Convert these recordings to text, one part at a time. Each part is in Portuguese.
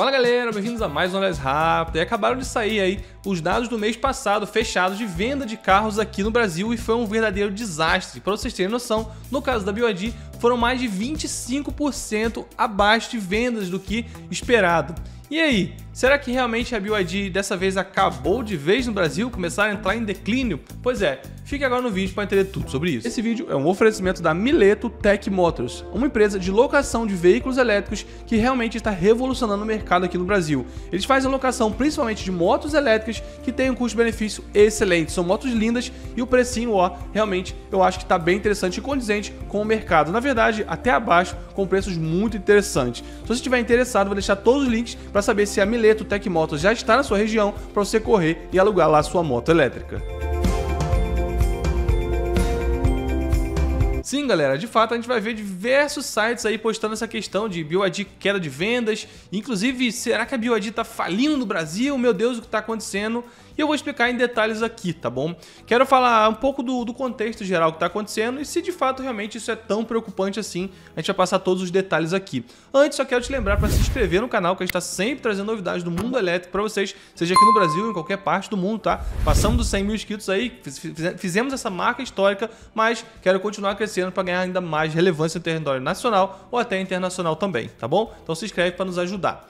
Fala galera, bem-vindos a mais um Análise Rápido. E acabaram de sair aí os dados do mês passado fechados de venda de carros aqui no Brasil e foi um verdadeiro desastre. Para vocês terem noção, no caso da BYD, foram mais de 25% abaixo de vendas do que esperado. E aí, será que realmente a BYD dessa vez acabou de vez no Brasil, começar a entrar em declínio? Pois é, fique agora no vídeo para entender tudo sobre isso. Esse vídeo é um oferecimento da Mileto Tech Motors, uma empresa de locação de veículos elétricos que realmente está revolucionando o mercado aqui no Brasil. Eles fazem locação principalmente de motos elétricas que tem um custo-benefício excelente, são motos lindas e o precinho, ó, realmente eu acho que está bem interessante e condizente com o mercado. Na verdade, até abaixo, com preços muito interessantes. Se você estiver interessado, vou deixar todos os links para para saber se a Mileto Tech Motos já está na sua região para você correr e alugar lá sua moto elétrica. Sim, galera, de fato a gente vai ver diversos sites aí postando essa questão de BioID queda de vendas. Inclusive, será que a BioID está falindo no Brasil? Meu Deus, o que está acontecendo? E eu vou explicar em detalhes aqui, tá bom? Quero falar um pouco do, do contexto geral que está acontecendo e se de fato realmente isso é tão preocupante assim. A gente vai passar todos os detalhes aqui. Antes, só quero te lembrar para se inscrever no canal, que a gente está sempre trazendo novidades do mundo elétrico para vocês, seja aqui no Brasil ou em qualquer parte do mundo, tá? Passamos dos 100 mil inscritos aí, fizemos essa marca histórica, mas quero continuar crescendo crescendo para ganhar ainda mais relevância no território nacional ou até internacional também, tá bom? Então se inscreve para nos ajudar.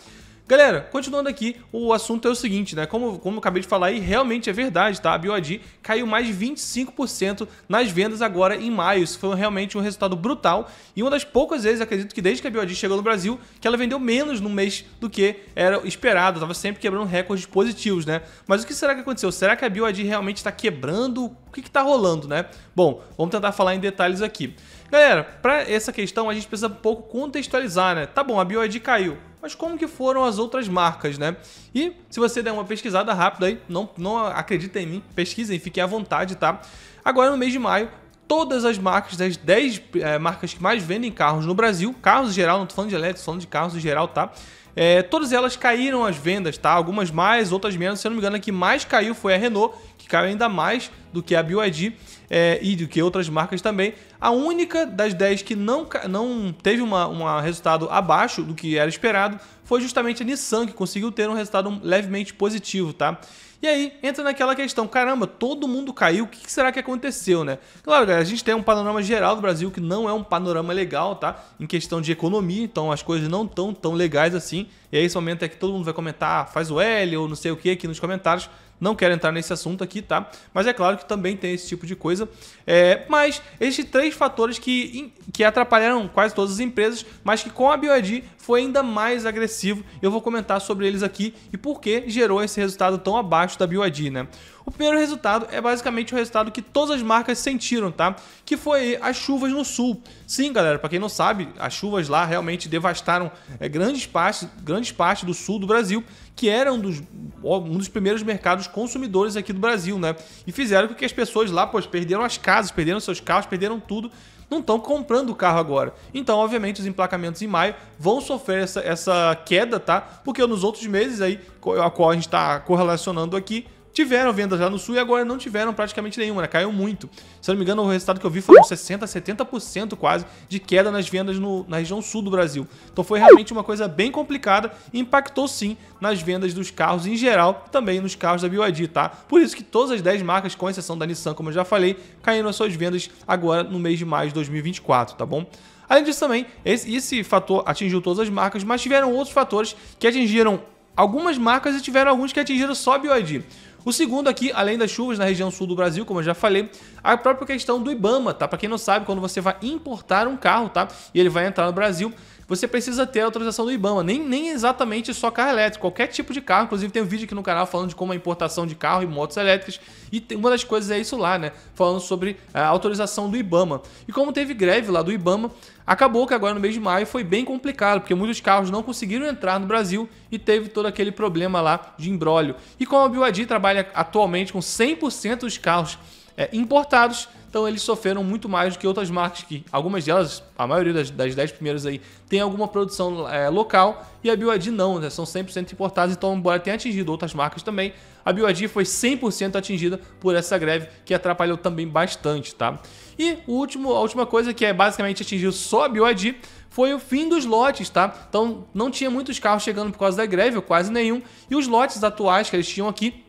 Galera, continuando aqui, o assunto é o seguinte, né? Como, como eu acabei de falar aí, realmente é verdade, tá? A BioD caiu mais de 25% nas vendas agora em maio. Isso foi realmente um resultado brutal e uma das poucas vezes, acredito que desde que a BioD chegou no Brasil, que ela vendeu menos no mês do que era esperado. Tava sempre quebrando recordes positivos, né? Mas o que será que aconteceu? Será que a BioD realmente está quebrando o que está rolando, né? Bom, vamos tentar falar em detalhes aqui. Galera, para essa questão a gente precisa um pouco contextualizar, né? Tá bom, a BioID caiu, mas como que foram as outras marcas, né? E se você der uma pesquisada rápida aí, não, não acredita em mim, pesquisem, fiquem à vontade, tá? Agora no mês de maio, todas as marcas, das 10 é, eh, marcas que mais vendem carros no Brasil, carros em geral, não tô falando de elétrico, falando de carros em geral, tá? É, todas elas caíram as vendas, tá? Algumas mais, outras menos. Se eu não me engano, a que mais caiu foi a Renault, que caiu ainda mais do que a BYD é, e do que outras marcas também. A única das 10 que não, não teve um resultado abaixo do que era esperado foi justamente a Nissan, que conseguiu ter um resultado levemente positivo, tá? E aí entra naquela questão: caramba, todo mundo caiu, o que será que aconteceu, né? Claro, galera, a gente tem um panorama geral do Brasil que não é um panorama legal, tá? Em questão de economia, então as coisas não estão tão legais assim. E aí é esse momento é que todo mundo vai comentar, ah, faz o L ou não sei o que aqui nos comentários. Não quero entrar nesse assunto aqui, tá? Mas é claro que também tem esse tipo de coisa. É, mas esses três fatores que, que atrapalharam quase todas as empresas, mas que com a BioID foi ainda mais agressivo. Eu vou comentar sobre eles aqui e por que gerou esse resultado tão abaixo da BioID, né? O primeiro resultado é basicamente o resultado que todas as marcas sentiram, tá? Que foi as chuvas no sul. Sim, galera, para quem não sabe, as chuvas lá realmente devastaram é, grandes partes, grandes partes do sul do Brasil, que era um dos, um dos primeiros mercados consumidores aqui do Brasil, né? E fizeram com que as pessoas lá, pois, perderam as casas, perderam seus carros, perderam tudo não estão comprando o carro agora. Então, obviamente, os emplacamentos em maio vão sofrer essa, essa queda, tá? Porque nos outros meses aí, a qual a gente está correlacionando aqui, tiveram vendas lá no sul e agora não tiveram praticamente nenhuma, né? Caiu muito. Se eu não me engano, o resultado que eu vi foram 60%, 70% quase de queda nas vendas no, na região sul do Brasil. Então foi realmente uma coisa bem complicada e impactou sim nas vendas dos carros em geral, também nos carros da BYD, tá? Por isso que todas as 10 marcas, com exceção da Nissan, como eu já falei, caíram as suas vendas agora no mês de maio de 2024, tá bom? Além disso também, esse, esse fator atingiu todas as marcas, mas tiveram outros fatores que atingiram algumas marcas e tiveram alguns que atingiram só a BYD. O segundo aqui, além das chuvas na região sul do Brasil, como eu já falei, a própria questão do IBAMA, tá? Para quem não sabe, quando você vai importar um carro, tá? E ele vai entrar no Brasil, você precisa ter a autorização do IBAMA. Nem, nem exatamente só carro elétrico, qualquer tipo de carro. Inclusive, tem um vídeo aqui no canal falando de como é a importação de carro e motos elétricas. E tem, uma das coisas é isso lá, né? Falando sobre eh, a autorização do IBAMA. E como teve greve lá do IBAMA, acabou que agora no mês de maio foi bem complicado, porque muitos carros não conseguiram entrar no Brasil e teve todo aquele problema lá de embrólio. E como a BYD trabalha atualmente com 100% dos carros é, importados, então eles sofreram muito mais do que outras marcas que, algumas delas, a maioria das, das 10 primeiras aí, tem alguma produção é, local e a BYD não, né? são 100% importadas, então embora tenha atingido outras marcas também, a BYD foi 100% atingida por essa greve que atrapalhou também bastante, tá? E o último, a última coisa que é basicamente atingiu só a BYD foi o fim dos lotes, tá? Então não tinha muitos carros chegando por causa da greve, ou quase nenhum, e os lotes atuais que eles tinham aqui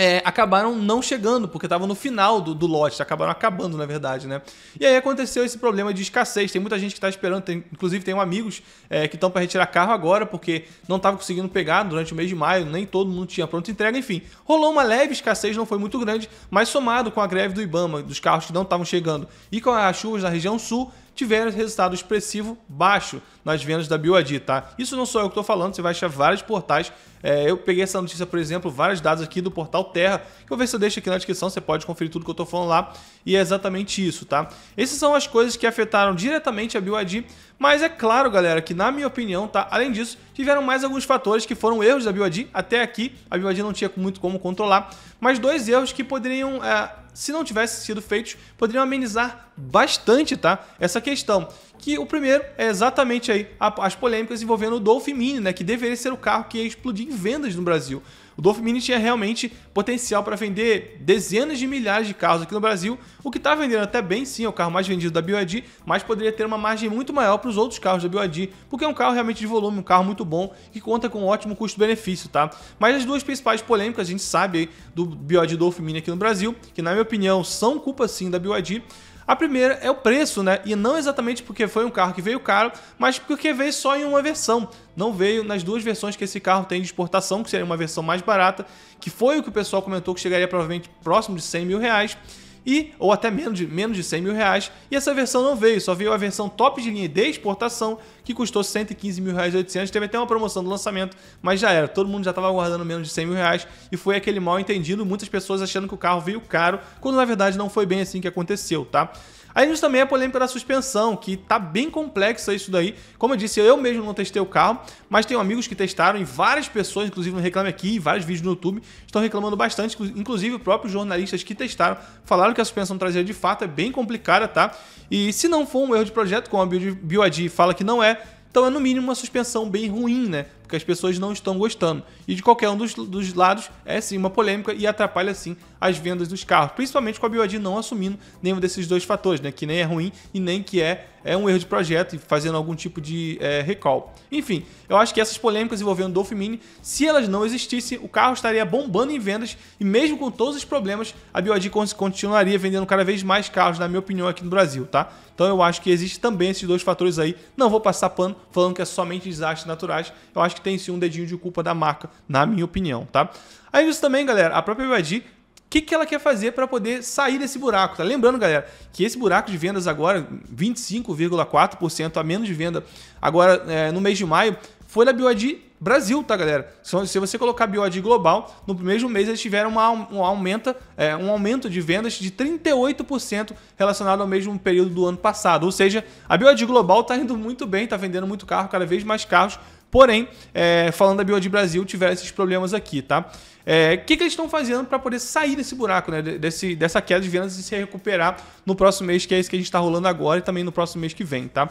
é, acabaram não chegando, porque estavam no final do, do lote, acabaram acabando, na verdade, né? E aí aconteceu esse problema de escassez. Tem muita gente que está esperando, tem, inclusive tenho amigos é, que estão para retirar carro agora, porque não estava conseguindo pegar durante o mês de maio, nem todo mundo tinha pronto entrega, enfim. Rolou uma leve escassez, não foi muito grande, mas somado com a greve do Ibama, dos carros que não estavam chegando, e com as chuvas na região sul, tiveram resultado expressivo baixo nas vendas da BYD, tá? Isso não sou eu que estou falando, você vai achar vários portais. É, eu peguei essa notícia, por exemplo, vários dados aqui do portal Terra, que eu vou ver se eu deixo aqui na descrição, você pode conferir tudo que eu estou falando lá, e é exatamente isso, tá? Essas são as coisas que afetaram diretamente a BYD mas é claro, galera, que na minha opinião, tá? Além disso, tiveram mais alguns fatores que foram erros da BYD. Até aqui, a BYD não tinha muito como controlar. Mas dois erros que poderiam, é, se não tivessem sido feitos, poderiam amenizar bastante, tá? Essa questão que o primeiro é exatamente aí as polêmicas envolvendo o Dolphin Mini, né, que deveria ser o carro que ia explodir em vendas no Brasil. O Dolphin Mini tinha realmente potencial para vender dezenas de milhares de carros aqui no Brasil, o que está vendendo até bem, sim, é o carro mais vendido da BYD, mas poderia ter uma margem muito maior para os outros carros da BYD, porque é um carro realmente de volume, um carro muito bom, que conta com um ótimo custo-benefício, tá? Mas as duas principais polêmicas, a gente sabe aí, do BYD Dolphin Mini aqui no Brasil, que na minha opinião são culpa sim da BYD, a primeira é o preço, né? E não exatamente porque foi um carro que veio caro, mas porque veio só em uma versão. Não veio nas duas versões que esse carro tem de exportação, que seria uma versão mais barata, que foi o que o pessoal comentou que chegaria provavelmente próximo de 100 mil reais e ou até menos de, menos de 100 mil reais. E essa versão não veio, só veio a versão top de linha de exportação, que custou 115 mil reais 800. Teve até uma promoção do lançamento, mas já era. Todo mundo já estava aguardando menos de 100 mil reais e foi aquele mal entendido, muitas pessoas achando que o carro veio caro, quando na verdade não foi bem assim que aconteceu, tá? Aí nós também é a polêmica da suspensão, que tá bem complexa isso daí. Como eu disse, eu mesmo não testei o carro, mas tenho amigos que testaram e várias pessoas, inclusive no Reclame Aqui, vários vídeos no YouTube, estão reclamando bastante. Inclusive, próprios jornalistas que testaram falaram que a suspensão traseira de fato é bem complicada, tá? E se não for um erro de projeto, como a BioAdi fala que não é, então é no mínimo uma suspensão bem ruim, né? que as pessoas não estão gostando. E de qualquer um dos, dos lados é sim uma polêmica e atrapalha sim as vendas dos carros, principalmente com a BYD não assumindo nenhum desses dois fatores, né? Que nem é ruim e nem que é, é um erro de projeto e fazendo algum tipo de é, recall. Enfim, eu acho que essas polêmicas envolvendo o Dolph Mini, se elas não existissem, o carro estaria bombando em vendas e mesmo com todos os problemas, a BYD continuaria vendendo cada vez mais carros, na minha opinião, aqui no Brasil, tá? Então eu acho que existe também esses dois fatores aí. Não vou passar pano falando que é somente desastres naturais. Eu acho que que tem sim um dedinho de culpa da marca, na minha opinião, tá? aí isso também, galera, a própria BYD o que, que ela quer fazer para poder sair desse buraco? Tá? Lembrando, galera, que esse buraco de vendas agora, 25,4% a menos de venda agora é, no mês de maio, foi da BYD Brasil, tá, galera? Se você colocar BYD global, no mesmo mês eles tiveram uma, um, aumenta, é, um aumento de vendas de 38% relacionado ao mesmo período do ano passado. Ou seja, a BYD global está indo muito bem, está vendendo muito carro, cada vez mais carros Porém, é, falando da BioD Brasil, tiveram esses problemas aqui, tá? É, o é, que, que eles estão fazendo para poder sair desse buraco, né? Desse, dessa queda de vendas e se recuperar no próximo mês, que é isso que a gente está rolando agora e também no próximo mês que vem, tá?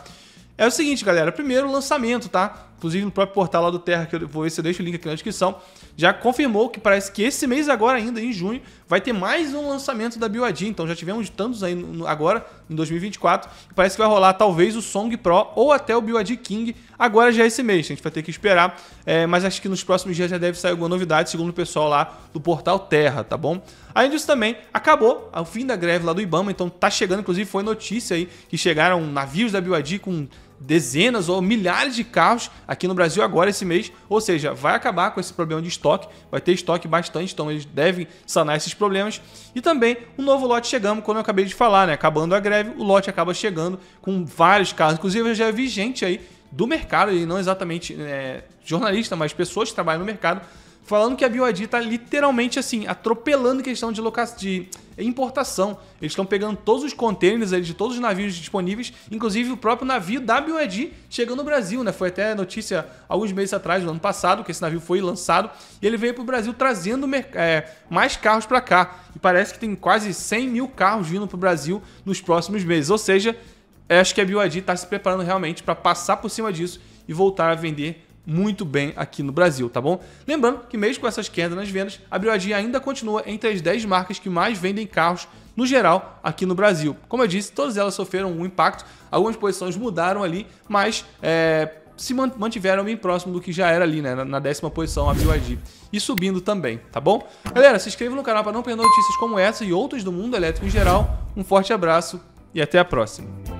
É o seguinte, galera. Primeiro, lançamento, tá? inclusive no próprio portal lá do Terra, que eu vou ver se eu deixo o link aqui na descrição, já confirmou que parece que esse mês agora ainda, em junho, vai ter mais um lançamento da BYD, então já tivemos tantos aí no, agora, em 2024, e parece que vai rolar talvez o Song Pro ou até o BYD King agora já esse mês, a gente vai ter que esperar, é, mas acho que nos próximos dias já deve sair alguma novidade, segundo o pessoal lá do portal Terra, tá bom? Além disso também, acabou o fim da greve lá do Ibama, então tá chegando, inclusive foi notícia aí que chegaram navios da BYD com dezenas ou milhares de carros aqui no Brasil agora esse mês, ou seja, vai acabar com esse problema de estoque, vai ter estoque bastante, então eles devem sanar esses problemas. E também um novo lote chegando, quando eu acabei de falar, né? Acabando a greve, o lote acaba chegando com vários carros. Inclusive, eu já vi gente aí do mercado, e não exatamente é, jornalista, mas pessoas que trabalham no mercado, falando que a BYD está literalmente assim, atropelando questão de, locação, de importação. Eles estão pegando todos os contêineres de todos os navios disponíveis, inclusive o próprio navio da BYD chegando no Brasil, né? Foi até notícia alguns meses atrás, no ano passado, que esse navio foi lançado e ele veio para o Brasil trazendo é, mais carros para cá. E parece que tem quase 100 mil carros vindo para o Brasil nos próximos meses. Ou seja, acho que a BYD está se preparando realmente para passar por cima disso e voltar a vender muito bem aqui no Brasil, tá bom? Lembrando que mesmo com essas quedas nas vendas, a BYD ainda continua entre as 10 marcas que mais vendem carros no geral aqui no Brasil. Como eu disse, todas elas sofreram um impacto, algumas posições mudaram ali, mas é, se mantiveram bem próximo do que já era ali, né? Na décima posição, a BYD. E subindo também, tá bom? Galera, se inscreva no canal para não perder notícias como essa e outras do mundo elétrico em geral. Um forte abraço e até a próxima.